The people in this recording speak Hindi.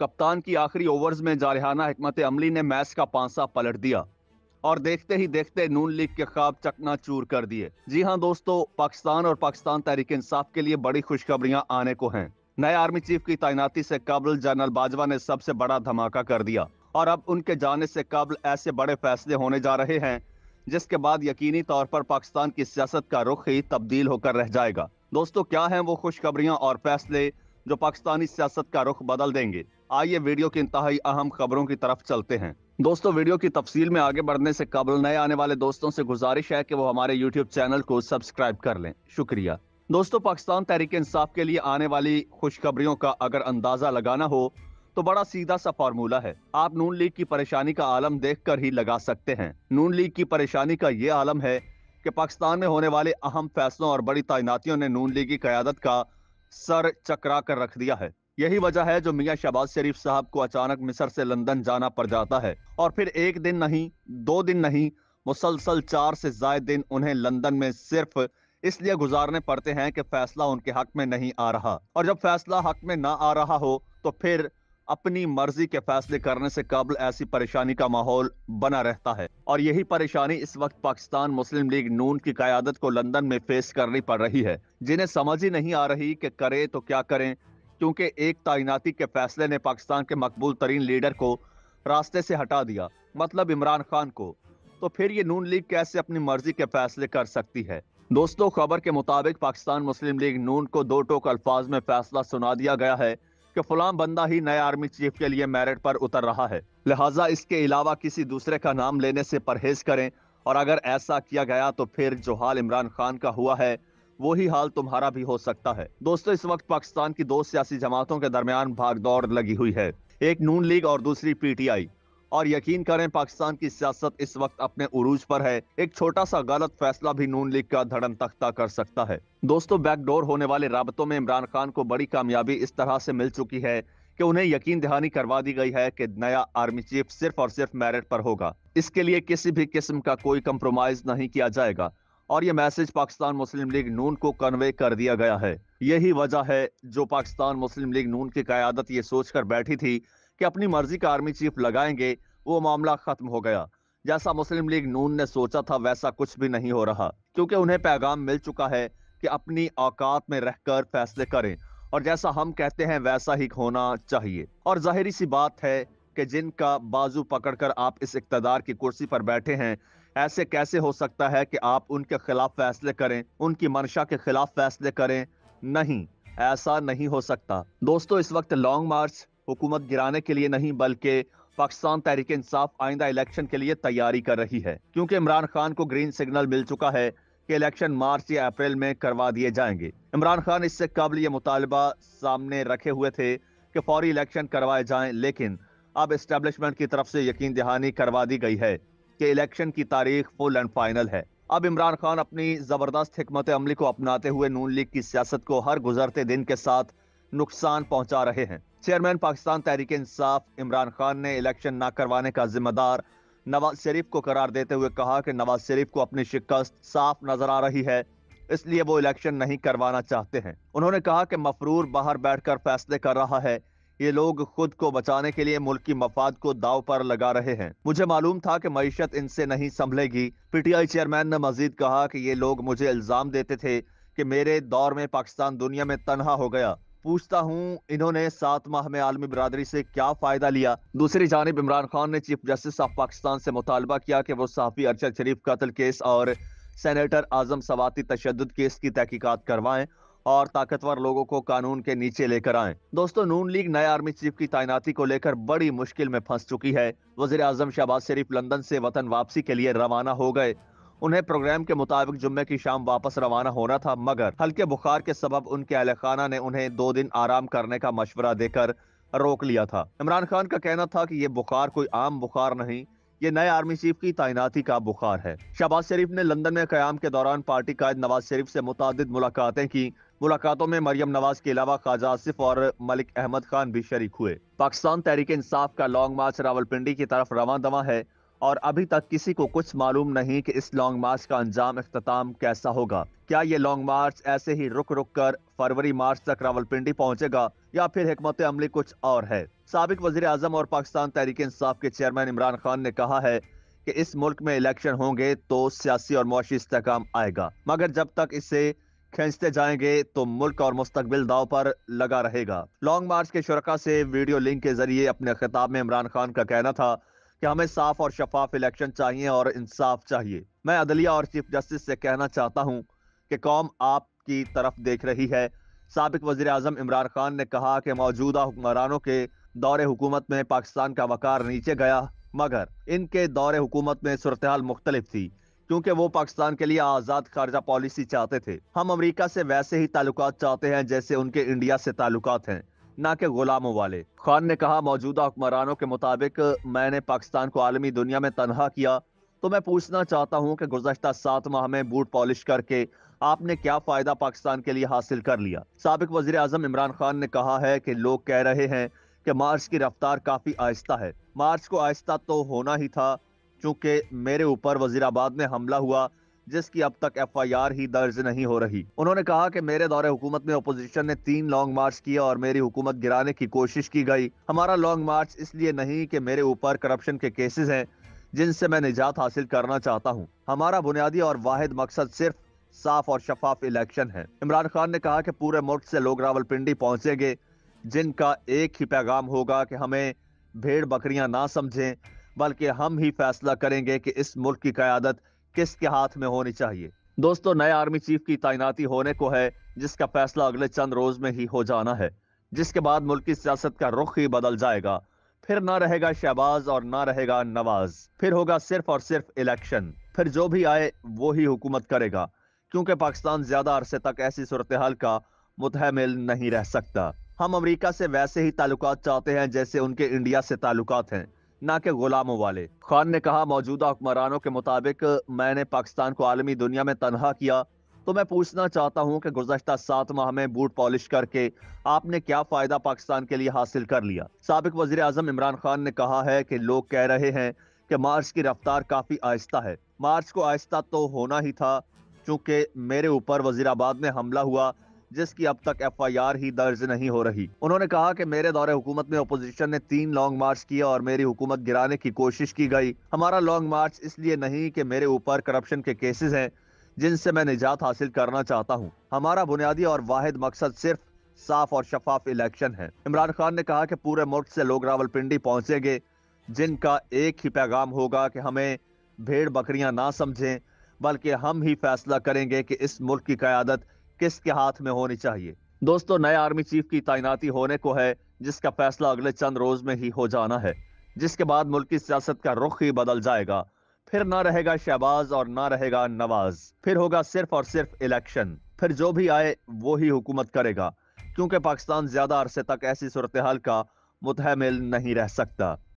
कप्तान की आखिरी ओवर्स में जारहाना हमत अमली ने मैच का पांसा पलट दिया और देखते ही देखते नून लीग के खाब चकना चूर कर दिए जी हाँ दोस्तों पाकिस्तान और पाकिस्तान तहरीक इंसाफ के लिए बड़ी खुशखबरियां आने को हैं नए आर्मी चीफ की तैनाती से कबल जनरल बाजवा ने सबसे बड़ा धमाका कर दिया और अब उनके जाने से कबल ऐसे बड़े फैसले होने जा रहे हैं जिसके बाद यकीनी तौर पर पाकिस्तान की सियासत का रुख ही तब्दील होकर रह जाएगा दोस्तों क्या हैं वो खुशखबरियां और फैसले जो पाकिस्तानी सियासत का रुख बदल देंगे आइए वीडियो की इंतहाई अहम खबरों की तरफ चलते हैं दोस्तों वीडियो की तफसील में आगे बढ़ने से कबल नए आने वाले दोस्तों से गुजारिश है कि वो हमारे यूट्यूब चैनल को सब्सक्राइब कर लें शुक्रिया दोस्तों पाकिस्तान तहरीक इंसाफ के लिए आने वाली खुशखबरियों का अगर अंदाजा लगाना हो तो बड़ा सीधा सा फार्मूला है आप नून लीग की परेशानी का आलम देख कर ही लगा सकते हैं नून लीग की परेशानी का ये आलम है कि पाकिस्तान में होने वाले अहम फैसलों और बड़ी तैनातियों ने नून लीग की क्यादत का सर चकरा कर रख दिया है यही वजह है जो मियाँ शहबाज शरीफ साहब को अचानक मिस्र से लंदन जाना पड़ जाता है और फिर एक दिन नहीं दो दिन नहीं मुसलसल चार से ज्यादा दिन उन्हें लंदन में सिर्फ इसलिए गुजारने पड़ते हैं कि फैसला उनके हक में नहीं आ रहा और जब फैसला हक में ना आ रहा हो तो फिर अपनी मर्जी के फैसले करने से कबल ऐसी परेशानी का माहौल बना रहता है और यही परेशानी इस वक्त पाकिस्तान मुस्लिम लीग नून की क्यादत को लंदन में फेस करनी पड़ रही है जिन्हें समझ ही नहीं आ रही कि करे तो क्या करें क्योंकि एक तैनाती के फैसले ने पाकिस्तान के मकबूल तरीन लीडर को रास्ते से हटा दिया मतलब इमरान खान को तो फिर ये नून लीग कैसे अपनी मर्जी के फैसले कर सकती है दोस्तों खबर के मुताबिक पाकिस्तान मुस्लिम लीग नून को दो टोक अल्फाज में फैसला सुना दिया गया है कि फलाम बंदा ही नए आर्मी चीफ के लिए मेरिट पर उतर रहा है लिहाजा इसके अलावा किसी दूसरे का नाम लेने से परहेज करें और अगर ऐसा किया गया तो फिर जो हाल इमरान खान का हुआ है वही हाल तुम्हारा भी हो सकता है दोस्तों इस वक्त पाकिस्तान की दो सियासी जमातों के दरमियान भागदौड़ लगी हुई है एक नून लीग और दूसरी पीटीआई और यकीन करें पाकिस्तान की सियासत इस वक्त अपने उरूज पर है एक छोटा सा गलत फैसला भी नून लीग का धड़न तख्ता कर सकता है दोस्तों बैकडोर होने वाले राबतों में इमरान खान को बड़ी कामयाबी इस तरह से मिल चुकी है कि उन्हें यकीन दहानी करवा दी गई है कि नया आर्मी चीफ सिर्फ और सिर्फ मेरिट पर होगा इसके लिए किसी भी किस्म का कोई कम्प्रोमाइज नहीं किया जाएगा और ये message Pakistan Muslim League Noon को कन्वे कर दिया गया है यही वजह है जो पाकिस्तान मुस्लिम लीग नून की क्यादत ये सोचकर बैठी थी कि अपनी मर्जी का आर्मी चीफ लगाएंगे वो मामला खत्म हो गया जैसा मुस्लिम लीग नून ने सोचा था वैसा कुछ भी नहीं हो रहा क्योंकि उन्हें पैगाम मिल चुका है कि अपनी औकात में रहकर फैसले करें और जैसा हम कहते हैं वैसा ही होना चाहिए और जाहिर सी बात है कि जिनका बाजू पकड़कर आप इस इकतदार की कुर्सी पर बैठे हैं ऐसे कैसे हो सकता है कि आप उनके खिलाफ फैसले करें उनकी मंशा के खिलाफ फैसले करें नहीं ऐसा नहीं हो सकता दोस्तों इस वक्त लॉन्ग मार्च हुकूमत गिराने के लिए नहीं बल्कि पाकिस्तान तहरीक इंसाफ आइंदा इलेक्शन के लिए तैयारी कर रही है क्योंकि इमरान खान को ग्रीन सिग्नल मिल चुका है कि इलेक्शन मार्च या अप्रैल में करवा दिए जाएंगे इमरान खान इससे कबल ये मुतालबा सामने रखे हुए थे कि फौरी इलेक्शन करवाए जाएं लेकिन अब इस्टेब्लिशमेंट की तरफ से यकीन दहानी करवा दी गई है कि इलेक्शन की तारीख फुल एंड फाइनल है अब इमरान खान अपनी ज़बरदस्त हमत अमली को अपनाते हुए नून लीग की सियासत को हर गुजरते दिन के साथ नुकसान पहुंचा रहे हैं चेयरमैन पाकिस्तान तहरीक इंसाफ इमरान खान ने इलेक्शन ना करवाने का जिम्मेदार नवाज शरीफ को करार देते हुए कहा कि नवाज शरीफ को अपनी शिकस्त साफ नजर आ रही है इसलिए वो इलेक्शन नहीं करवाना चाहते हैं उन्होंने कहा कि मफरूर बाहर बैठकर फैसले कर रहा है ये लोग खुद को बचाने के लिए मुल्क की मफाद को दाव पर लगा रहे हैं मुझे मालूम था कि मीशत इनसे नहीं संभलेगी पीटीआई चेयरमैन ने मजीद कहा कि ये लोग मुझे इल्जाम देते थे कि मेरे दौर में पाकिस्तान दुनिया में तनहा हो गया पूछता हूँ इन्होंने सात माह में आलमी बरदरी से क्या फायदा लिया दूसरी जानब इमरान खान ने चीफ जस्टिस ऑफ पाकिस्तान से मुतालबा किया कि वो सहाफी अरशद शरीफ कतल केस और सेनेटर आजम सवाती तशद केस की तहकीकत करवाएं और ताकतवर लोगों को कानून के नीचे लेकर आए दोस्तों नून लीग नए आर्मी चीफ की तैनाती को लेकर बड़ी मुश्किल में फंस चुकी है वजीर आजम शहबाज शरीफ लंदन से वतन वापसी के लिए रवाना हो गए उन्हें प्रोग्राम के मुताबिक जुम्मे की शाम वापस रवाना होना था मगर हल्के बुखार के सबब उनके अहल खाना ने उन्हें दो दिन आराम करने का मशवरा देकर रोक लिया था इमरान खान का कहना था कि ये बुखार कोई आम बुखार नहीं ये नए आर्मी चीफ की तैनाती का बुखार है शहबाज शरीफ ने लंदन में क्याम के दौरान पार्टी कायद नवाज शरीफ से मुताद मुलाकातें की मुलाकातों में मरियम नवाज के अलावा ख्वाजा आसिफ और मलिक अहमद खान भी शरीक हुए पाकिस्तान तहरीक इंसाफ का लॉन्ग मार्च रावलपिंडी की तरफ रवा दवा है और अभी तक किसी को कुछ मालूम नहीं कि इस लॉन्ग मार्च का अंजाम अख्ताम कैसा होगा क्या ये लॉन्ग मार्च ऐसे ही रुक रुक कर फरवरी मार्च तक रावलपिंडी पहुंचेगा या फिर हमत अमली कुछ और है सबक वजी अजम और पाकिस्तान तहरीक इंसाफ के चेयरमैन इमरान खान ने कहा है की इस मुल्क में इलेक्शन होंगे तो सियासी और मुशी इस्तेकाम आएगा मगर जब तक इसे खींचते जाएंगे तो मुल्क और मुस्तबिल दाव पर लगा रहेगा लॉन्ग मार्च के शुरा से वीडियो लिंक के जरिए अपने खिताब में इमरान खान का कहना था कि हमें साफ और शफाफ इलेक्शन चाहिए और इंसाफ चाहिए मैं अदलिया और चीफ जस्टिस से कहना चाहता हूँ कि कौम आपकी तरफ देख रही है सबक वजी अजम इमरान खान ने कहा कि मौजूदा हुक्मरानों के दौरे हुकूमत में पाकिस्तान का वकार नीचे गया मगर इनके दौरे हुकूमत में सूरत मुख्तलिफ थी क्योंकि वो पाकिस्तान के लिए आज़ाद खारजा पॉलिसी चाहते थे हम अमेरिका से वैसे ही ताल्लुकात चाहते हैं जैसे उनके इंडिया से ताल्लुकात हैं ना के गुलामों वाले खान ने कहा मौजूदा हुक्मरानों के मुताबिक मैंने पाकिस्तान को आलमी दुनिया में तनहा किया तो मैं पूछना चाहता हूँ कि गुजशत सात माह में बूट पॉलिश करके आपने क्या फ़ायदा पाकिस्तान के लिए हासिल कर लिया सबक वजी अजम इमरान खान ने कहा है कि लोग कह रहे हैं कि मार्च की रफ्तार काफ़ी आहिस्ता है मार्च को आहिस्ता तो होना ही था चूंकि मेरे ऊपर वजीराबाद में हमला हुआ जिसकी अब तक एफआईआर ही दर्ज नहीं हो रही उन्होंने कहा कि मेरे दौरे हुकूमत में अपोजिशन ने तीन लॉन्ग मार्च किया और मेरी हुकूमत गिराने की कोशिश की गई हमारा लॉन्ग मार्च इसलिए नहीं कि मेरे ऊपर करप्शन के केसेस हैं जिनसे मैं निजात हासिल करना चाहता हूँ हमारा बुनियादी और वाहिद मकसद सिर्फ साफ और शफाफ इलेक्शन है इमरान खान ने कहा कि पूरे मुल्क से लोग रावलपिंडी पहुंचेंगे जिनका एक ही पैगाम होगा कि हमें भेड़ बकरियां ना समझें बल्कि हम ही फैसला करेंगे कि इस मुल्क की क्यादत किसके हाथ में होनी चाहिए दोस्तों नए आर्मी चीफ की तैनाती होने को है जिसका फैसला अगले चंद रोज में ही हो जाना है जिसके बाद मुल्क की सियासत का रुख ही बदल जाएगा फिर ना रहेगा शहबाज और ना रहेगा नवाज फिर होगा सिर्फ और सिर्फ इलेक्शन फिर जो भी आए वो ही हुकूमत करेगा क्योंकि पाकिस्तान ज्यादा अरसे तक ऐसी सूरत हाल का मुतहमिल नहीं रह सकता हम अमरीका से वैसे ही ताल्लुकात चाहते हैं जैसे उनके इंडिया से ताल्लुक हैं ना कि गुलामों वाले खान ने कहा मौजूदा हुक्मरानों के मुताबिक मैंने पाकिस्तान को आलमी दुनिया में तनहा किया तो मैं पूछना चाहता हूं कि गुजशत सात माह में बूट पॉलिश करके आपने क्या फ़ायदा पाकिस्तान के लिए हासिल कर लिया सबक वजीर अजम इमरान खान ने कहा है कि लोग कह रहे हैं कि मार्च की रफ्तार काफ़ी आहिस्ता है मार्च को आहिस्ता तो होना ही था चूंकि मेरे ऊपर वजीराबाद में हमला हुआ जिसकी अब तक एफआईआर ही दर्ज नहीं हो रही उन्होंने कहा कि मेरे दौरे हुकूमत में अपोजिशन ने तीन लॉन्ग मार्च किया और मेरी हुकूमत गिराने की कोशिश की गई हमारा लॉन्ग मार्च इसलिए नहीं कि मेरे ऊपर करप्शन के केसेस हैं जिनसे मैं निजात हासिल करना चाहता हूँ हमारा बुनियादी और वाहिद मकसद सिर्फ साफ और शफाफ इलेक्शन है इमरान खान ने कहा कि पूरे मुल्क से लोग रावलपिंडी पहुंचेंगे जिनका एक ही पैगाम होगा कि हमें भेड़ बकरियां ना समझें बल्कि हम ही फैसला करेंगे कि इस मुल्क की क्यादत किसके हाथ में होनी चाहिए दोस्तों नए आर्मी चीफ की तैनाती होने को है जिसका फैसला अगले चंद रोज में ही हो जाना है जिसके बाद मुल्क की सियासत का रुख ही बदल जाएगा फिर ना रहेगा शहबाज और ना रहेगा नवाज फिर होगा सिर्फ और सिर्फ इलेक्शन फिर जो भी आए वो ही हुकूमत करेगा क्योंकि पाकिस्तान ज्यादा अरसे तक ऐसी सूरत हाल का मुतहमिल नहीं रह सकता